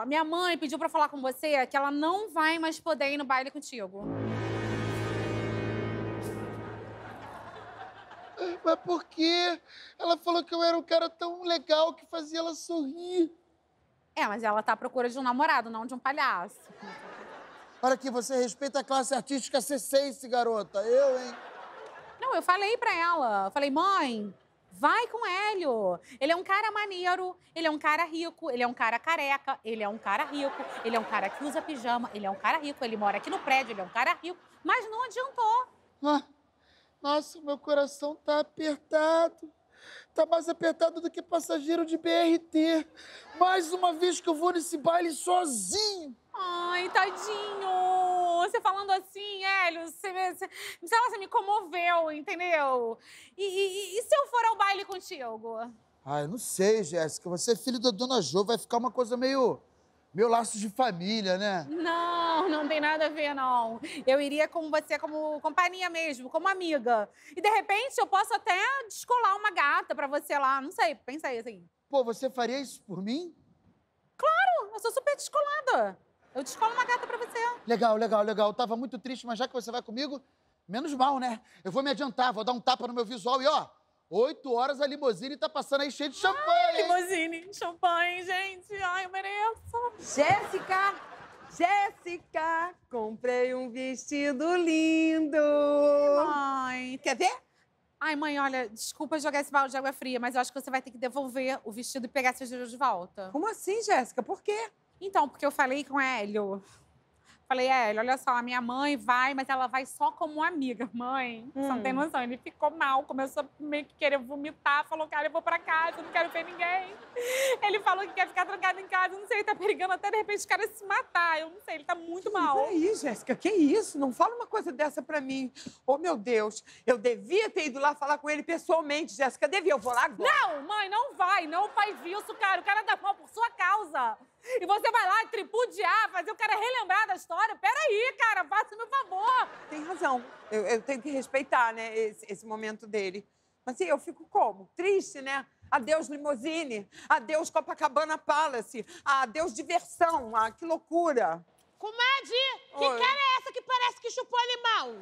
A minha mãe pediu para falar com você que ela não vai mais poder ir no baile contigo. Mas por quê? Ela falou que eu era um cara tão legal que fazia ela sorrir. É, mas ela tá à procura de um namorado, não de um palhaço. Para que você respeita a classe artística C6, garota. Eu, hein? Não, eu falei pra ela. falei, mãe, Vai com Hélio. Ele é um cara maneiro, ele é um cara rico, ele é um cara careca, ele é um cara rico, ele é um cara que usa pijama, ele é um cara rico, ele mora aqui no prédio, ele é um cara rico. Mas não adiantou. Ah, nossa, meu coração tá apertado. Tá mais apertado do que passageiro de BRT. Mais uma vez que eu vou nesse baile sozinho. Ai, tadinho você falando assim, Hélio, você, você, sei lá, você me comoveu, entendeu? E, e, e se eu for ao baile contigo? Ah, eu não sei, Jéssica. Você é filho da Dona Jo, vai ficar uma coisa meio... Meu laço de família, né? Não, não tem nada a ver, não. Eu iria com você como companhia mesmo, como amiga. E de repente eu posso até descolar uma gata para você lá. Não sei, pensa aí assim. Pô, você faria isso por mim? Claro, eu sou super descolada. Eu descolo uma gata pra você. Legal, legal, legal. Eu tava muito triste, mas já que você vai comigo, menos mal, né? Eu vou me adiantar, vou dar um tapa no meu visual e ó, oito horas a limousine tá passando aí cheia de champanhe. Ai, limousine, champanhe, gente. Ai, eu mereço. Jéssica! Jéssica, comprei um vestido lindo. Mãe, quer ver? Ai, mãe, olha, desculpa jogar esse balde de água fria, mas eu acho que você vai ter que devolver o vestido e pegar seus dinheiros de volta. Como assim, Jéssica? Por quê? Então, porque eu falei com o Hélio Falei, é, ele, olha só, a minha mãe vai, mas ela vai só como amiga. Mãe, hum. você não tem hum. noção. Ele ficou mal, começou meio que querer vomitar, falou, cara, ah, eu vou pra casa, não quero ver ninguém. Ele falou que quer ficar trancado em casa, não sei, ele tá perigando até de repente os caras se matar. Eu não sei, ele tá muito que mal. aí, Jéssica, que isso? Não fala uma coisa dessa pra mim. Oh, meu Deus, eu devia ter ido lá falar com ele pessoalmente, Jéssica, devia, eu vou lá agora. Não, mãe, não vai, não faz isso, cara. O cara dá mal por sua causa. E você vai lá tripudiar, fazer o cara relembrar da história hora. Peraí, cara, faça o meu favor. Tem razão. Eu, eu tenho que respeitar, né, esse, esse momento dele. Mas e eu fico como? Triste, né? Adeus limousine, adeus Copacabana Palace, adeus diversão, ah, que loucura. Comadre, que Oi. cara é essa que parece que chupou animal?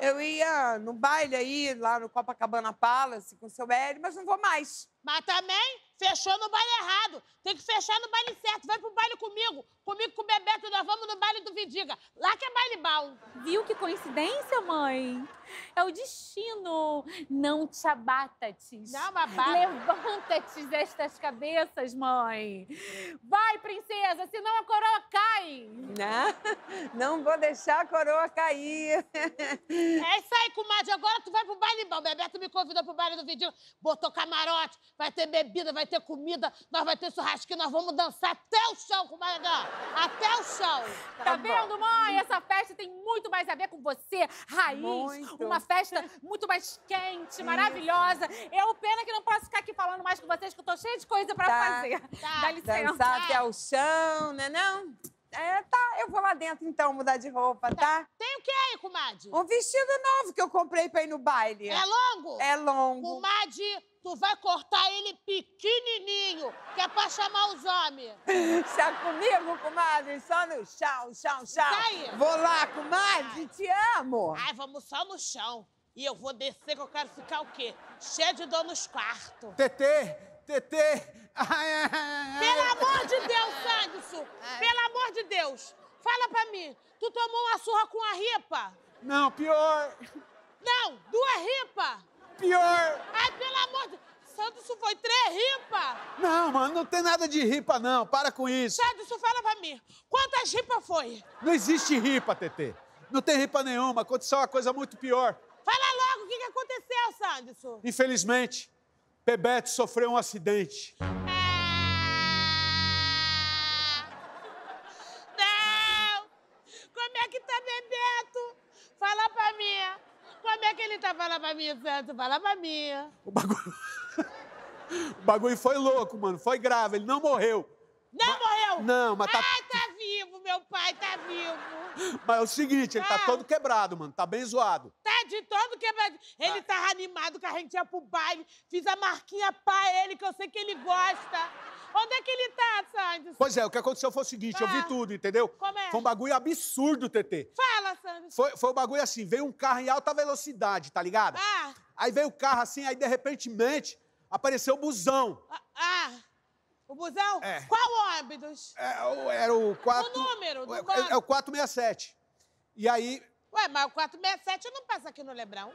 Eu ia no baile aí, lá no Copacabana Palace, com o seu Hélio, mas não vou mais. Mas também fechou no baile errado. Tem que fechar no baile certo. Vai pro baile com comigo, comigo com o Bebeto, nós vamos no baile do Vidiga. Lá que é baile bal. Viu que coincidência, mãe? É o destino. Não te abata-tes. Não, abata. Levanta-te destas cabeças, mãe. Vai, princesa, senão a coroa cai. Não, não vou deixar a coroa cair. É isso aí, comadre. Agora tu vai pro baile bal. Bebeto me convidou pro baile do Vidiga, botou camarote, vai ter bebida, vai ter comida, nós vai ter churrasquinho, nós vamos dançar até o chão, comadre pagar até o sol. Tá, tá vendo, mãe? Essa festa tem muito mais a ver com você, raiz. Muito. Uma festa muito mais quente, maravilhosa. Eu, pena que não posso ficar aqui falando mais com vocês, que eu tô cheia de coisa pra tá. fazer. Tá. Dá licença. Dançar tá. até o chão, né não? não? É, tá, eu vou lá dentro então mudar de roupa, tá? tá? Tem o que aí, comadre? Um vestido novo que eu comprei pra ir no baile. É longo? É longo. Comadre, tu vai cortar ele pequenininho, que é pra chamar os homens. Chá comigo, comadre? Só no chão, chão, chão. aí. Vou lá, comadre, te amo. Ai, vamos só no chão. E eu vou descer que eu quero ficar o quê? Cheio de dor nos quartos. Tetê, tetê. Ai, ai, ai, Pelo amor de Deus, Sanderson. Pelo amor de Deus. Fala pra mim, tu tomou uma surra com a ripa? Não, pior. Não, duas ripas. Pior. Não, mano, não tem nada de ripa, não. Para com isso. Sério, isso fala pra mim. Quantas ripas foi? Não existe ripa, Tetê. Não tem ripa nenhuma. Aconteceu uma coisa muito pior. Fala logo o que, que aconteceu, Sanderson. Infelizmente, Pebeto sofreu um acidente. Ah! Não! Como é que tá Bebeto? Fala pra mim. Como é que ele tá? Fala pra mim, Sanderson. Fala pra mim. O bagulho... O bagulho foi louco, mano. Foi grave. Ele não morreu. Não mas, morreu? Não, mas tá. Ai, tá vivo, meu pai, tá vivo. Mas é o seguinte, ele ah. tá todo quebrado, mano. Tá bem zoado. Tá de todo quebrado. Ele ah. tava animado que a gente ia pro baile. Fiz a marquinha pra ele, que eu sei que ele gosta. Onde é que ele tá, Sandy? Pois é, o que aconteceu foi o seguinte, ah. eu vi ah, tudo, entendeu? Como é? Foi um bagulho absurdo, TT. Fala, Sandy. Foi, foi um bagulho assim, veio um carro em alta velocidade, tá ligado? Ah. Aí veio o carro assim, aí de repente apareceu o busão. Ah, ah o busão? É. Qual ônibus? É, era o 4... O número do é, é, é o 467. E aí... Ué, mas o 467 não passa aqui no Lebrão.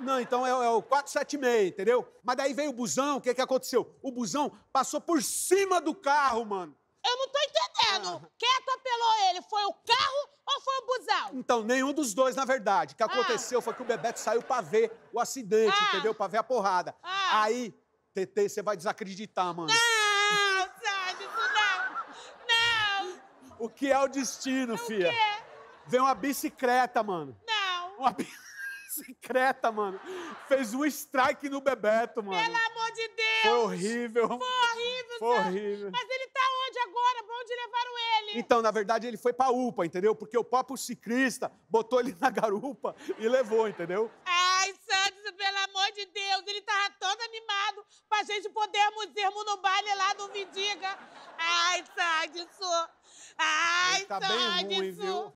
Não, então é, é o 476, entendeu? Mas daí veio o busão, o que, que aconteceu? O busão passou por cima do carro, mano. Eu não tô entendendo. Ah. Quem atropelou ele foi o carro ou foi o busão? Então, nenhum dos dois, na verdade. O que ah. aconteceu ah. foi que o Bebeto saiu pra ver o acidente, ah. entendeu? Pra ver a porrada. Ah. Aí, TT, você vai desacreditar, mano. Não, Sérgio, não! Não! O que é o destino, o Quê? Vem uma bicicleta, mano. Não! Uma bicicleta, mano. Fez um strike no Bebeto, mano. Pelo amor de Deus! Foi horrível. Foi horrível, Foi horrível. Mas então, na verdade, ele foi pra UPA, entendeu? Porque o próprio ciclista botou ele na garupa e levou, entendeu? Ai, Santos, pelo amor de Deus, ele tava todo animado pra gente podermos irmos no baile lá do Vidiga. Ai, Santos! Ai, ele tá Bem ruim, viu?